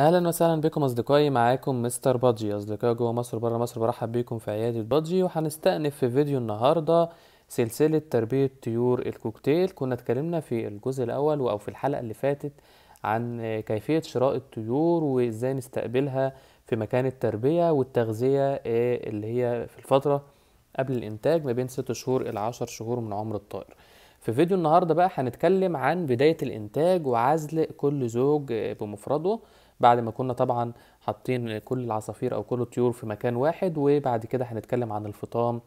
اهلا وسهلا بكم اصدقائي معاكم مستر بادجي اصدقائي جوه مصر بره مصر برحب بيكم في عياده بادجي وهنستأنف في فيديو النهارده سلسله تربيه طيور الكوكتيل كنا اتكلمنا في الجزء الاول او في الحلقه اللي فاتت عن كيفيه شراء الطيور وازاي نستقبلها في مكان التربيه والتغذيه آه، اللي هي في الفتره قبل الانتاج ما بين 6 شهور الى 10 شهور من عمر الطائر في فيديو النهارده بقى هنتكلم عن بدايه الانتاج وعزل كل زوج آه، بمفرده بعد ما كنا طبعا حاطين كل العصافير او كل الطيور في مكان واحد وبعد كده هنتكلم عن الفطام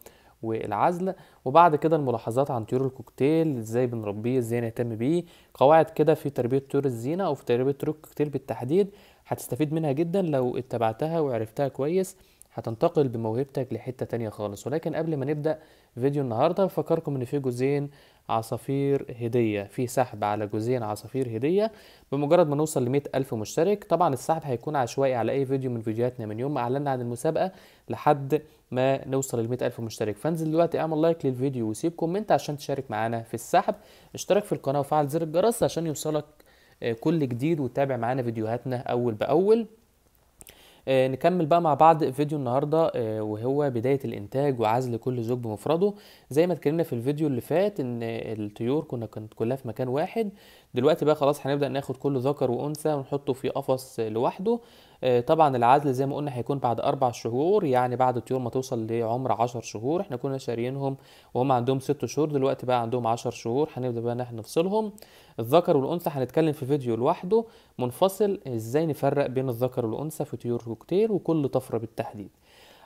والعزل وبعد كده الملاحظات عن طيور الكوكتيل ازاي بنربيه ازاي نهتم بيه قواعد كده في تربيه طيور الزينه او في تربيه طيور الكوكتيل بالتحديد هتستفيد منها جدا لو اتبعتها وعرفتها كويس هتنتقل بموهبتك لحتة تانية خالص ولكن قبل ما نبدأ فيديو النهاردة بفكركم ان في جزئين عصافير هدية في سحب على جزئين عصافير هدية بمجرد ما نوصل لمئة ألف مشترك طبعا السحب هيكون عشوائي على أي فيديو من فيديوهاتنا من يوم ما أعلنا عن المسابقة لحد ما نوصل لمئة ألف مشترك فانزل دلوقتي اعمل لايك للفيديو وسيب كومنت عشان تشارك معانا في السحب اشترك في القناة وفعل زر الجرس عشان يوصلك آه، كل جديد وتابع معانا فيديوهاتنا أول بأول آه، نكمل بقى مع بعض فيديو النهارده آه، وهو بدايه الانتاج وعزل كل زوج بمفرده زي ما اتكلمنا في الفيديو اللي فات ان الطيور كنا كانت كلها في مكان واحد دلوقتي بقى خلاص هنبدا ناخد كل ذكر وانثى ونحطه في قفص لوحده آه، طبعا العزل زي ما قلنا هيكون بعد اربع شهور يعني بعد الطيور ما توصل لعمر 10 شهور احنا كنا شاريينهم وهم عندهم 6 شهور دلوقتي بقى عندهم 10 شهور هنبدا بقى ان احنا نفصلهم الذكر والانثى هنتكلم في فيديو لوحده منفصل ازاي نفرق بين الذكر والانثى في طيور كوكتيل وكل طفره بالتحديد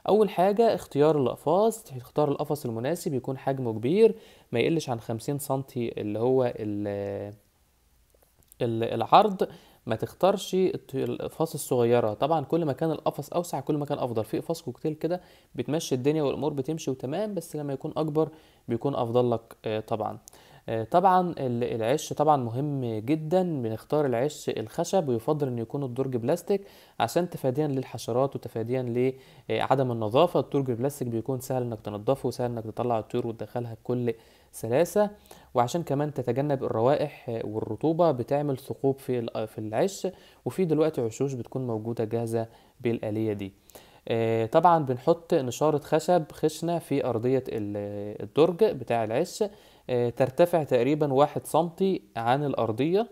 اول حاجه اختيار الاقفاص تختار القفص المناسب يكون حجمه كبير ما يقلش عن 50 سم اللي هو العرض ما تختارش الاقفاص الصغيره طبعا كل ما كان القفص اوسع كل ما كان افضل في اقفاص كوكتيل كده بتمشي الدنيا والامور بتمشي وتمام بس لما يكون اكبر بيكون افضل لك آه، طبعا آه، طبعا العش طبعا مهم جدا بنختار العش الخشب ويفضل انه يكون الدرج بلاستيك عشان تفاديا للحشرات وتفاديا لعدم آه، النظافه الدرج البلاستيك بيكون سهل انك تنضفه وسهل انك تطلع الطيور وتدخلها بكل سلاسة وعشان كمان تتجنب الروائح والرطوبة بتعمل ثقوب في في العش وفي دلوقتي عشوش بتكون موجودة جاهزة بالآلية دي آه، طبعا بنحط نشارة خشب خشنة في أرضية الدرج بتاع العش آه، ترتفع تقريبا واحد سنتي عن الأرضية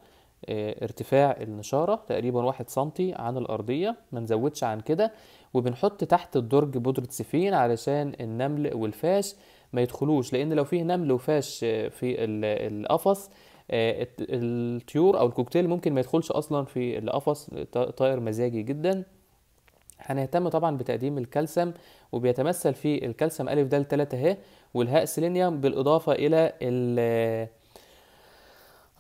آه، ارتفاع النشارة تقريبا واحد سنتي عن الأرضية ما نزودش عن كده وبنحط تحت الدرج بودرة سفين علشان النمل والفاش ما يدخلوش لان لو فيه نمل وفاش آه، في القفص آه، الطيور او الكوكتيل ممكن ما يدخلش اصلا في القفص طائر مزاجي جدا هنهتم طبعا بتقديم الكالسيوم وبيتمثل في الكالسيوم ا د 3 ه والهاء سيلينيوم بالاضافه الى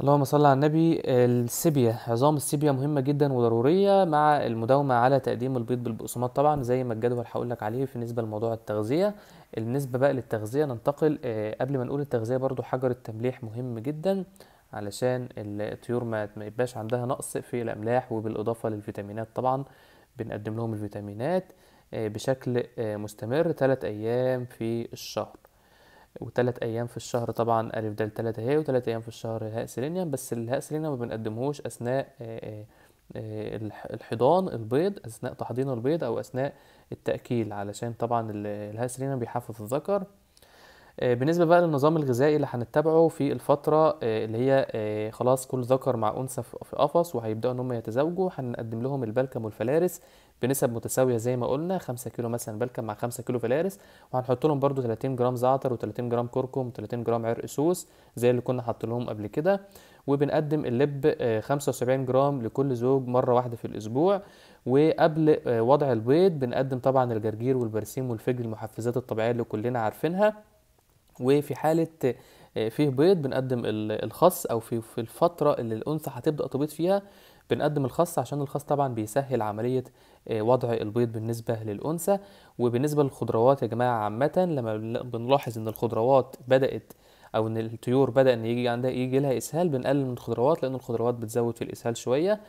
اللهم صل على النبي السيبيا عظام السيبيا مهمه جدا وضروريه مع المداومه على تقديم البيض بالبقسماط طبعا زي ما الجدول هقول لك عليه نسبه لموضوع التغذيه بالنسبه بقى للتغذيه ننتقل آه، قبل ما نقول التغذيه برضو حجر التمليح مهم جدا علشان الطيور ما يبقاش عندها نقص في الاملاح وبالاضافه للفيتامينات طبعا بنقدم لهم الفيتامينات آه، بشكل آه، مستمر ثلاث ايام في الشهر وثلاث ايام في الشهر طبعا الف د ثلاثة هي وثلاث ايام في الشهر هاء سيلينيوم بس الهاء سيلينيوم ما بنقدمهوش اثناء آه، آه، آه، الحضان البيض اثناء تحضين البيض او اثناء التاكيل علشان طبعا الهاء سيلينيوم بيحفظ الذكر آه، بالنسبة بقى للنظام الغذائي اللي هنتبعه في الفترة آه، اللي هي آه، خلاص كل ذكر مع أنثى في قفص وهيبدأوا إن هم يتزوجوا هنقدم لهم البلكم والفلارس بنسب متساوية زي ما قلنا 5 كيلو مثلا بلكم مع 5 كيلو فلارس وهنحط لهم برضو 30 جرام زعتر و30 جرام كركم و30 جرام عرق سوس زي اللي كنا حاطين لهم قبل كده وبنقدم اللب 75 جرام لكل زوج مرة واحدة في الأسبوع وقبل وضع البيض بنقدم طبعا الجرجير والبرسيم والفجل المحفزات الطبيعية اللي كلنا عارفينها وفي حالة آه، فيه بيض بنقدم الخس أو في الفترة اللي الأنثى هتبدأ تبيض فيها بنقدم الخس عشان الخس طبعا بيسهل عملية آه، وضع البيض بالنسبة للأنثى وبالنسبة للخضروات يا جماعة عامة لما بنلاحظ إن الخضروات بدأت او ان الطيور بدا ان يجي عندها يجي لها اسهال بنقلل من الخضروات لان الخضروات بتزود في الاسهال شويه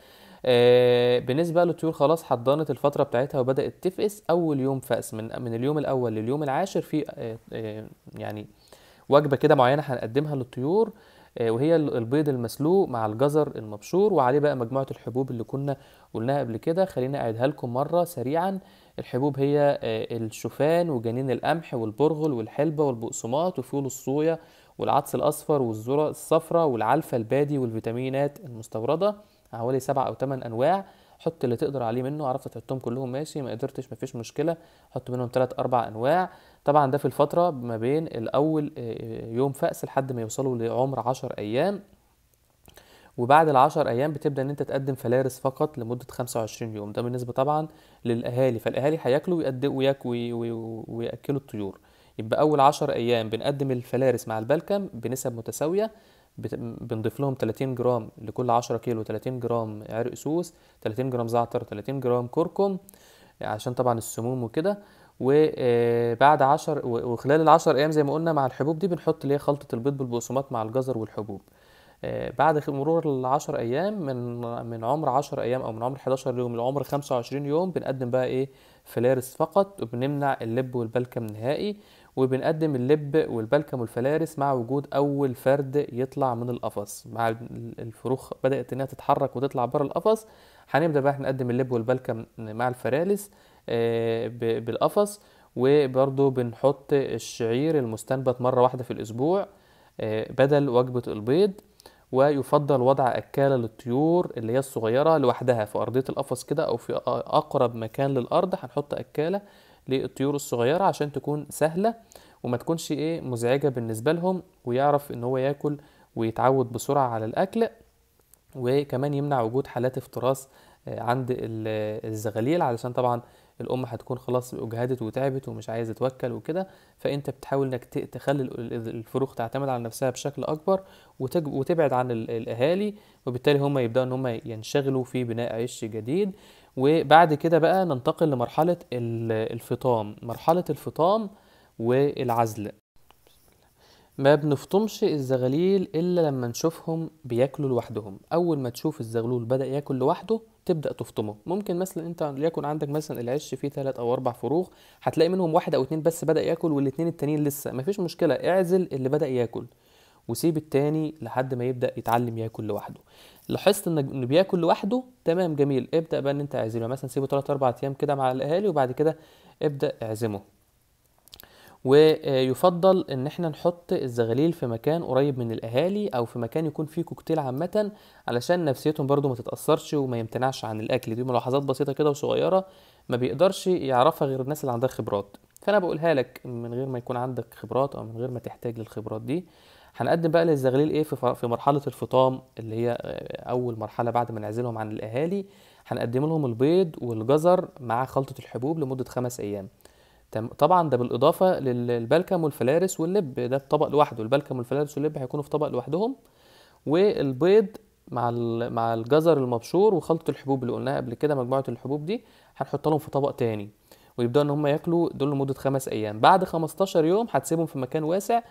آه، بالنسبه للطيور خلاص حضنت الفتره بتاعتها وبدات تفقس اول يوم فقس من من اليوم الاول لليوم العاشر في آه، آه، يعني وجبه كده معينه هنقدمها للطيور وهي البيض المسلوق مع الجزر المبشور وعليه بقى مجموعه الحبوب اللي كنا قلناها قبل كده خلينا اعيدها لكم مره سريعا الحبوب هي الشوفان وجنين القمح والبرغل والحلبه والبقسماط وفول الصويا والعدس الاصفر والذره الصفراء والعلفه البادي والفيتامينات المستورده حوالي سبع او ثمان انواع حط اللي تقدر عليه منه عرفت تحطهم كلهم ماشي ما قدرتش ما فيش مشكله حط منهم ثلاث اربع انواع طبعا ده في الفتره ما بين الاول آه، آه، يوم فأس لحد ما يوصلوا لعمر عشر ايام وبعد 10 ايام بتبدا ان انت تقدم فلارس فقط لمده 25 يوم ده بالنسبه طبعا للاهالي فالاهالي هياكلوا وياكلوا الطيور يبقى اول 10 ايام بنقدم الفلارس مع البلكم بنسب متساويه بنضيف لهم 30 جرام لكل 10 كيلو 30 جرام عرق سوس 30 جرام زعتر 30 جرام كركم عشان طبعا السموم وكده وبعد آه، 10 وخلال ال 10 ايام زي ما قلنا مع الحبوب دي بنحط هي خلطه البيض بالبقسماط مع الجزر والحبوب آه، بعد مرور ال 10 ايام من من عمر 10 ايام او من عمر 11 يوم لعمر 25 يوم بنقدم بقى ايه فلارس فقط وبنمنع اللب والبلكم نهائي وبنقدم اللب والبلكم والفلارس مع وجود اول فرد يطلع من القفص مع الفروخ بدات انها تتحرك وتطلع بره القفص هنبدا بقى نقدم اللب والبلكم مع الفرالس آه، بالقفص وبرضو بنحط الشعير المستنبت مره واحده في الاسبوع آه، بدل وجبه البيض ويفضل وضع أكالة للطيور اللي هي الصغيرة لوحدها في أرضية القفص كده أو في أقرب مكان للأرض هنحط أكالة للطيور الصغيرة عشان تكون سهلة وما تكونش ايه مزعجة بالنسبة لهم ويعرف ان هو ياكل ويتعود بسرعة على الاكل وكمان يمنع وجود حالات افتراس آه، عند الزغاليل علشان طبعا الام هتكون خلاص اجهدت وتعبت ومش عايزه توكل وكده فانت بتحاول انك تخلي الفروخ تعتمد على نفسها بشكل اكبر وتبعد عن الاهالي وبالتالي هم يبداوا ان هم ينشغلوا في بناء عش جديد وبعد كده بقى ننتقل لمرحلة الفطام مرحلة الفطام والعزل ما بنفطمش الزغاليل إلا لما نشوفهم بياكلوا لوحدهم أول ما تشوف الزغلول بدأ ياكل لوحده تبدأ تفطمه ممكن مثلا أنت ليكن عندك مثلا العش فيه تلات أو أربع فروخ هتلاقي منهم واحد أو اتنين بس بدأ ياكل والاتنين التانيين لسه مفيش مشكلة اعزل اللي بدأ ياكل وسيب التاني لحد ما يبدأ يتعلم ياكل لوحده لاحظت ان انه بياكل لوحده تمام جميل ابدا بقى ان انت اعزمه يعني مثلا سيبه 3 4 ايام كده مع الاهالي وبعد كده ابدا اعزمه ويفضل ان احنا نحط الزغاليل في مكان قريب من الاهالي او في مكان يكون فيه كوكتيل عامه علشان نفسيتهم برضو ما تتاثرش وما يمتنعش عن الاكل دي ملاحظات بسيطه كده وصغيره ما بيقدرش يعرفها غير الناس اللي عندها خبرات فانا بقولها لك من غير ما يكون عندك خبرات او من غير ما تحتاج للخبرات دي هنقدم بقى للزغليل ايه في مرحله الفطام اللي هي آه، اول مرحله بعد ما نعزلهم عن الاهالي هنقدم لهم البيض والجزر مع خلطه الحبوب لمده خمس ايام طبعا ده بالاضافه للبلكم والفلارس واللب ده في طبق لوحده البلكم والفلارس واللب هيكونوا في طبق لوحدهم والبيض مع مع الجزر المبشور وخلطه الحبوب اللي قلناها قبل كده مجموعه الحبوب دي هنحط لهم في طبق تاني ويبداوا ان هم ياكلوا دول لمده خمس ايام بعد 15 يوم هتسيبهم في مكان واسع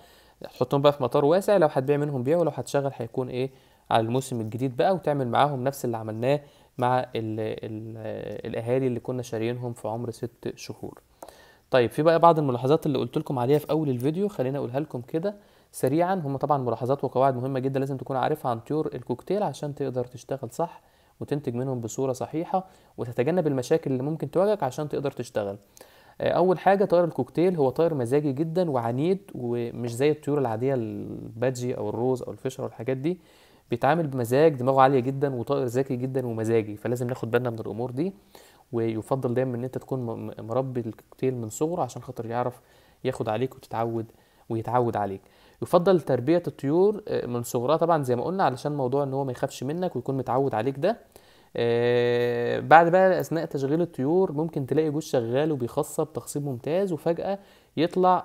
هتحطهم بقى في مطار واسع لو هتبيع منهم بيع ولو هتشغل هيكون ايه على الموسم الجديد بقى وتعمل معاهم نفس اللي عملناه مع الـ الـ الاهالي اللي كنا شاريينهم في عمر ست شهور طيب في بقى بعض الملاحظات اللي قلت لكم عليها في اول الفيديو خليني اقولها لكم كده سريعا هم طبعا ملاحظات وقواعد مهمه جدا لازم تكون عارفها عن طيور الكوكتيل عشان تقدر تشتغل صح وتنتج منهم بصوره صحيحه وتتجنب المشاكل اللي ممكن تواجهك عشان تقدر تشتغل آه، اول حاجه طائر الكوكتيل هو طائر مزاجي جدا وعنيد ومش زي الطيور العاديه البادجي او الروز او او والحاجات دي بيتعامل بمزاج دماغه عاليه جدا وطائر ذكي جدا ومزاجي فلازم ناخد بالنا من الامور دي ويفضل دايما ان انت تكون مربي الكوكتيل من صغره عشان خاطر يعرف ياخد عليك وتتعود ويتعود عليك يفضل تربيه الطيور آه، من صغرها طبعا زي ما قلنا علشان موضوع ان هو ما يخافش منك ويكون متعود عليك ده آه، بعد بقى اثناء تشغيل الطيور ممكن تلاقي جوز شغال وبيخصب تخصيب ممتاز وفجاه يطلع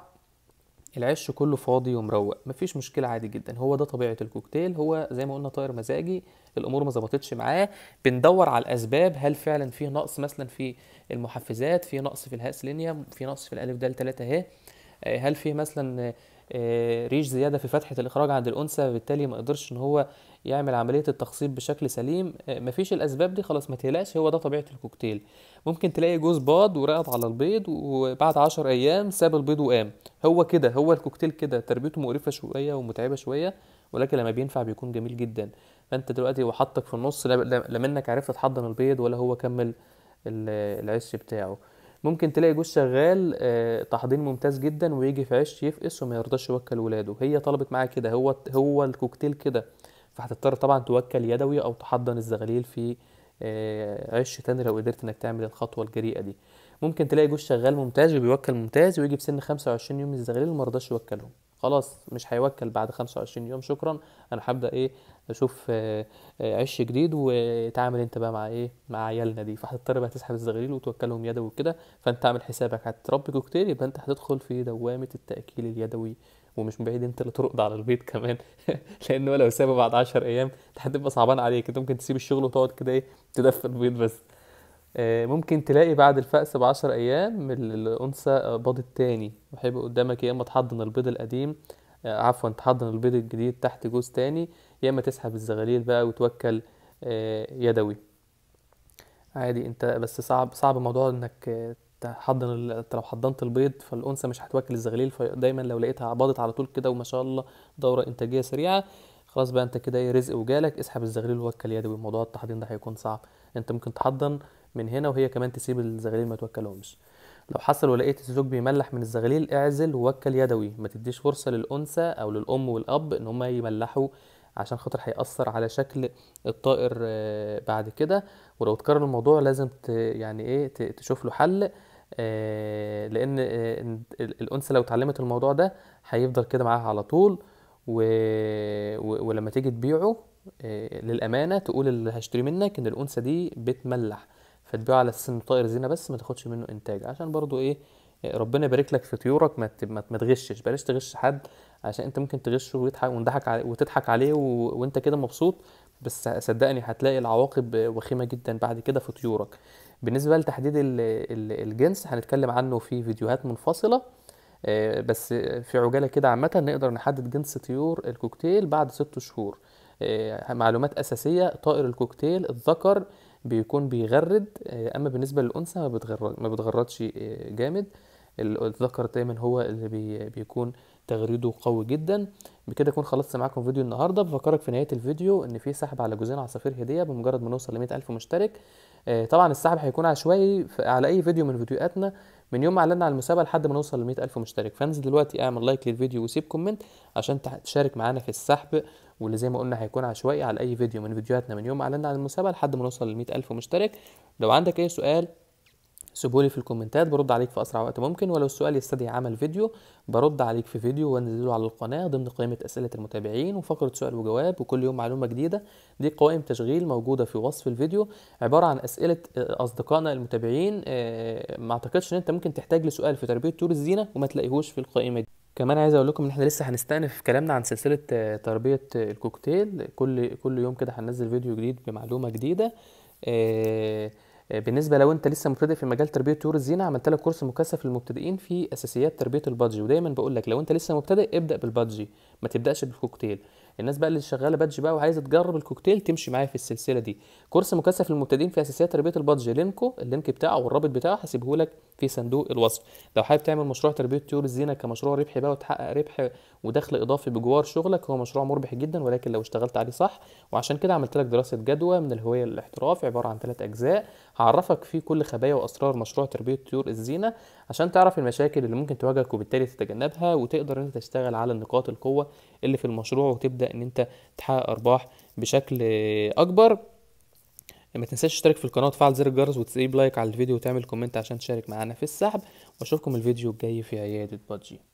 العش كله فاضي ومروق مفيش مشكله عادي جدا هو ده طبيعه الكوكتيل هو زي ما قلنا طائر مزاجي الامور ما ظبطتش معاه بندور على الاسباب هل فعلا في نقص مثلا في المحفزات في نقص في الهاس لينيا في نقص في الالف دال 3 اهي آه، هل في مثلا آه، ريش زياده في فتحه الاخراج عند الانثى بالتالي ما قدرش ان هو يعمل عمليه التخصيب بشكل سليم آه، مفيش الاسباب دي خلاص ما تقلقش هو ده طبيعه الكوكتيل ممكن تلاقي جوز باض ورقد على البيض وبعد عشر ايام ساب البيض وقام هو كده هو الكوكتيل كده تربيته مقرفه شويه ومتعبه شويه ولكن لما بينفع بيكون جميل جدا فانت دلوقتي وحطك في النص لا منك عرفت تحضن البيض ولا هو كمل العش بتاعه ممكن تلاقي جوز شغال آه، تحضين ممتاز جدا ويجي في عش يفقس وما يرضاش يوكل ولاده هي طلبت معاه كده هو هو الكوكتيل كده فهتضطر طبعا توكل يدوي او تحضن الزغاليل في آه، عش تاني لو قدرت انك تعمل الخطوه الجريئه دي ممكن تلاقي جوز شغال ممتاز وبيوكل ممتاز ويجي في سن 25 يوم الزغاليل وما رضاش يوكلهم خلاص مش هيوكل بعد 25 يوم شكرا انا هبدا ايه اشوف آه، آه، عش جديد وتعامل انت بقى مع ايه مع عيالنا دي فهتضطر بقى تسحب الزغاليل وتوكلهم يدوي وكده فانت عامل حسابك هتربي كوكتيل يبقى انت هتدخل في دوامه التاكيل اليدوي ومش بعيد انت اللي ترقد على البيت كمان لانه لو سابه بعد 10 ايام هتبقى صعبان عليك انت ممكن تسيب الشغل وتقعد كده ايه تدفي البيت بس آه، ممكن تلاقي بعد الفأس بعشر أيام الأنثى باضت تاني وهيبقى قدامك يا إما تحضن البيض القديم آه، عفوا تحضن البيض الجديد تحت جوز تاني يا إما تسحب الزغاليل بقى وتوكل آه، يدوي عادي انت بس صعب صعب موضوع انك تحضن انت لو حضنت البيض فالانثى مش هتوكل الزغليل فدايما لو لقيتها باضت على طول كده وما شاء الله دوره انتاجيه سريعه خلاص بقى انت كده إيه، رزق وجالك اسحب الزغليل ووكل يدوي موضوع التحضين ده هيكون صعب انت ممكن تحضن من هنا وهي كمان تسيب الزغاليل ما توكلهمش لو حصل ولقيت الزوج بيملح من الزغاليل اعزل ووكل يدوي ما تديش فرصه للانثى او للام والاب ان هم يملحوا عشان خاطر هيأثر على شكل الطائر آه، بعد كده ولو اتكرر الموضوع لازم ت يعني ايه تشوف له حل آه، لان آه، الانثى لو اتعلمت الموضوع ده هيفضل كده معاها على طول و... و... ولما تيجي تبيعه للامانه تقول اللي هشتري منك ان الانثى دي بتملح فتبيعه على السن طائر زينه بس ما تاخدش منه انتاج عشان برضو ايه ربنا يبارك لك في طيورك ما ما تغشش بلاش تغش حد عشان انت ممكن تغشه ويضحك ونضحك عليه وتضحك عليه و... وانت كده مبسوط بس صدقني هتلاقي العواقب وخيمه جدا بعد كده في طيورك بالنسبه لتحديد ال... ال... الجنس هنتكلم عنه في فيديوهات منفصله آه، بس في عجاله كده عامه نقدر نحدد جنس طيور الكوكتيل بعد ست شهور آه، معلومات اساسيه طائر الكوكتيل الذكر بيكون بيغرد آه، اما بالنسبه للانثى ما بتغرد ما بتغردش آه، جامد الذكر دايما هو اللي بي بيكون تغريده قوي جدا بكده اكون خلصت معاكم فيديو النهارده بفكرك في نهايه الفيديو ان في سحب على جوزين عصافير هديه بمجرد ما نوصل ل الف مشترك آه، طبعا السحب هيكون عشوائي على اي فيديو من فيديوهاتنا من يوم ما اعلنا على المسابقه لحد ما نوصل ل ألف مشترك فانزل دلوقتي اعمل لايك للفيديو وسيب كومنت عشان تشارك معانا في السحب واللي زي ما قلنا هيكون عشوائي على اي فيديو من فيديوهاتنا من يوم ما اعلنا على المسابقه لحد ما نوصل ل ألف مشترك لو عندك اي سؤال سيبولي في الكومنتات برد عليك في اسرع وقت ممكن ولو السؤال يستدعي عمل فيديو برد عليك في فيديو وانزله على القناه ضمن قائمه اسئله المتابعين وفقره سؤال وجواب وكل يوم معلومه جديده دي قوائم تشغيل موجوده في وصف الفيديو عباره عن اسئله آه، اصدقائنا المتابعين آه، ما اعتقدش ان انت ممكن تحتاج لسؤال في تربيه طيور الزينه وما تلاقيهوش في القائمه دي كمان عايز اقول لكم ان احنا لسه هنستأنف كلامنا عن سلسله آه، تربيه الكوكتيل كل كل يوم كده هننزل فيديو جديد بمعلومه جديده آه، بالنسبه لو انت لسه مبتدئ في مجال تربيه طيور الزينه عملت لك كورس مكثف للمبتدئين في اساسيات تربيه البادجي ودايما بقول لك لو انت لسه مبتدئ ابدا بالبادجي ما تبداش بالكوكتيل الناس بقى اللي شغاله بادج بقى وعايزه تجرب الكوكتيل تمشي معايا في السلسله دي كورس مكثف للمبتدئين في اساسيات تربيه البادج لينكو اللينك بتاعه والرابط بتاعه هسيبه لك في صندوق الوصف لو حابب تعمل مشروع تربيه طيور الزينه كمشروع ربحي بقى وتحقق ربح ودخل اضافي بجوار شغلك هو مشروع مربح جدا ولكن لو اشتغلت عليه صح وعشان كده عملت لك دراسه جدوى من الهويه للاحتراف عباره عن ثلاث اجزاء هعرفك فيه كل خبايا واسرار مشروع تربيه طيور الزينه عشان تعرف المشاكل اللي ممكن تواجهك وبالتالي تتجنبها وتقدر انت تشتغل على نقاط القوه اللي في المشروع وتبدا ان انت تحقق ارباح بشكل اكبر ما تنساش تشترك في القناه وتفعل زر الجرس وتسيب لايك على الفيديو وتعمل كومنت عشان تشارك معانا في السحب واشوفكم الفيديو الجاي في عياده بادجي